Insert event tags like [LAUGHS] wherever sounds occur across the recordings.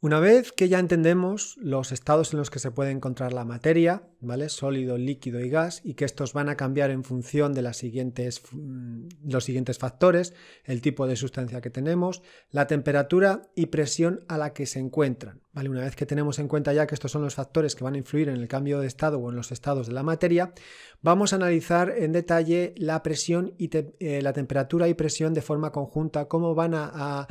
Una vez que ya entendemos los estados en los que se puede encontrar la materia, ¿vale? Sólido, líquido y gas, y que estos van a cambiar en función de mm, los siguientes factores, el tipo de sustancia que tenemos, la temperatura y presión a la que se encuentran, ¿vale? Una vez que tenemos en cuenta ya que estos son los factores que van a influir en el cambio de estado o en los estados de la materia, vamos a analizar en detalle la presión y eh, la temperatura y presión de forma conjunta, cómo van a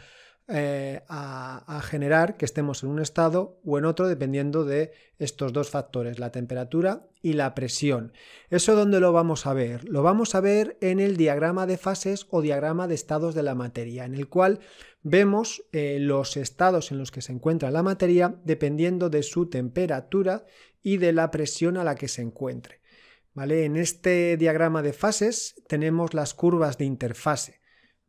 eh, a, generar que estemos en un estado o en otro dependiendo de estos dos factores, la temperatura y la presión. ¿Eso dónde lo vamos a ver? Lo vamos a ver en el diagrama de fases o diagrama de estados de la materia, en el cual vemos eh, los estados en los que se encuentra la materia dependiendo de su temperatura y de la presión a la que se encuentre. En este diagrama de fases tenemos las curvas de interfase.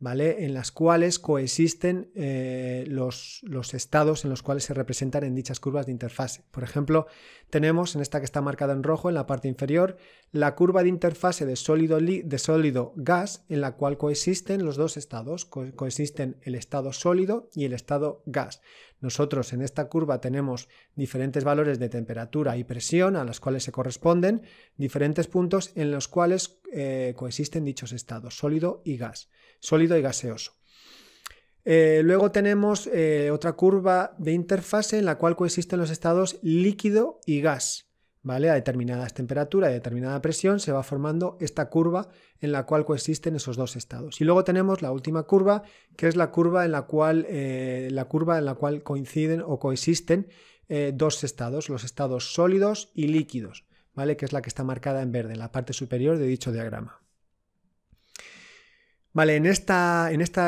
En las cuales coexisten eh, los, estados en los cuales se representan en dichas curvas de interfase. Por ejemplo, tenemos en esta que está marcada en rojo, en la parte inferior, la curva de interfase de sólido, de sólido gas, en la cual coexisten los dos estados, coexisten el estado sólido y el estado gas. Nosotros en esta curva tenemos diferentes valores de temperatura y presión a las cuales se corresponden diferentes puntos en los cuales eh, coexisten dichos estados, sólido y gas, sólido y gaseoso. Eh, luego tenemos eh, otra curva de interfase en la cual coexisten los estados líquido y gas. A determinadas temperaturas, a determinada presión, se va formando esta curva en la cual coexisten esos dos estados. Y luego tenemos la última curva, que es la curva en la cual, eh, coinciden o coexisten eh, dos estados, los estados sólidos y líquidos, ¿vale? Que es la que está marcada en verde, en la parte superior de dicho diagrama. Vale, en, este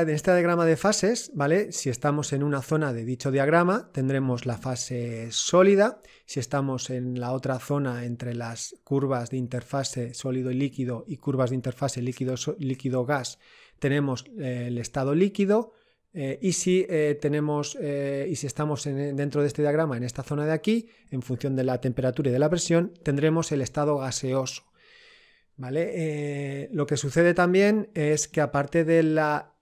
diagrama de fases, Si estamos en una zona de dicho diagrama, tendremos la fase sólida. Si estamos en la otra zona entre las curvas de interfase sólido y líquido y curvas de interfase líquido-gas, tenemos eh, el estado líquido. Eh, y, si, eh, tenemos, y si estamos dentro de este diagrama, en esta zona de aquí, en función de la temperatura y de la presión, tendremos el estado gaseoso. Eh, lo que sucede también es que aparte de la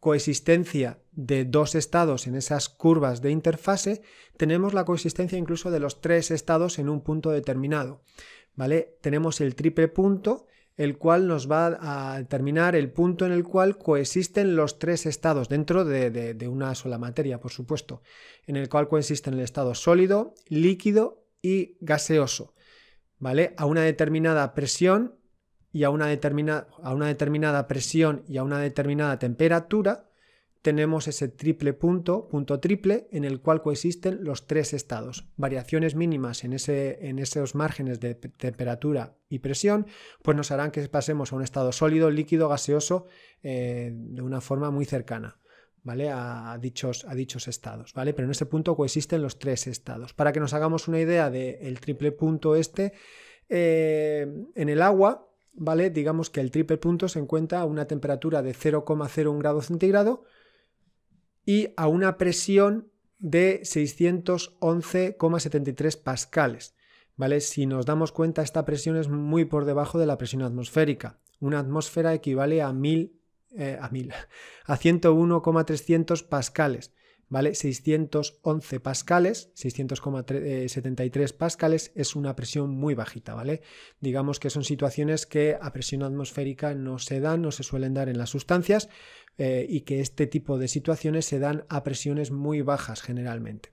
coexistencia de dos estados en esas curvas de interfase, tenemos la coexistencia incluso de los tres estados en un punto determinado. ¿vale? Tenemos el triple punto, el cual nos va a determinar el punto en el cual coexisten los tres estados dentro de, una sola materia, por supuesto, en el cual coexisten el estado sólido, líquido y gaseoso. ¿vale? A una determinada presión y a una, a una determinada presión y a una determinada temperatura, tenemos ese triple punto, punto triple, en el cual coexisten los tres estados. Variaciones mínimas en, ese, en esos márgenes de temperatura y presión, pues nos harán que pasemos a un estado sólido, líquido, gaseoso, eh, de una forma muy cercana. ¿Vale? A, dichos, a dichos estados, ¿vale? Pero en ese punto coexisten los tres estados. Para que nos hagamos una idea del triple punto este, eh, en el agua Digamos que el triple punto se encuentra a una temperatura de 0,01 grado centígrado y a una presión de 611,73 pascales, ¿vale? Si nos damos cuenta, esta presión es muy por debajo de la presión atmosférica. Una atmósfera equivale a eh, a [LAUGHS] a 101,300 pascales. ¿vale? 611 pascales, 673 eh, pascales es una presión muy bajita, ¿vale? Digamos que son situaciones que a presión atmosférica no se dan, no se suelen dar en las sustancias eh, y que este tipo de situaciones se dan a presiones muy bajas generalmente.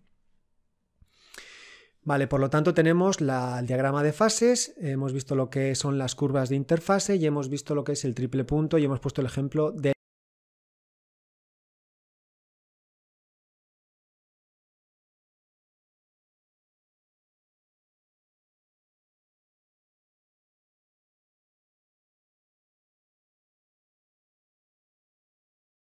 Vale, por lo tanto tenemos el diagrama de fases, hemos visto lo que son las curvas de interfase y hemos visto lo que es el triple punto y hemos puesto el ejemplo de